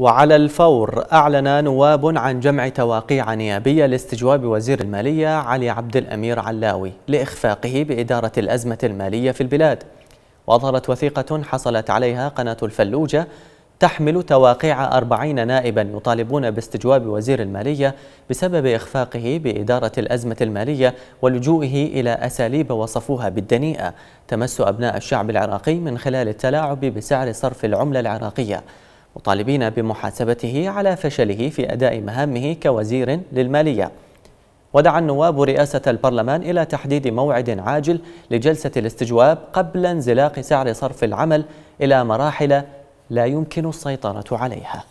وعلى الفور أعلن نواب عن جمع تواقيع نيابية لاستجواب وزير المالية علي عبد الأمير علاوي لإخفاقه بإدارة الأزمة المالية في البلاد وأظهرت وثيقة حصلت عليها قناة الفلوجة تحمل تواقيع أربعين نائبا يطالبون باستجواب وزير المالية بسبب إخفاقه بإدارة الأزمة المالية ولجوئه إلى أساليب وصفوها بالدنيئة تمس أبناء الشعب العراقي من خلال التلاعب بسعر صرف العملة العراقية مطالبين بمحاسبته على فشله في أداء مهامه كوزير للمالية ودعا النواب رئاسة البرلمان إلى تحديد موعد عاجل لجلسة الاستجواب قبل انزلاق سعر صرف العمل إلى مراحل لا يمكن السيطرة عليها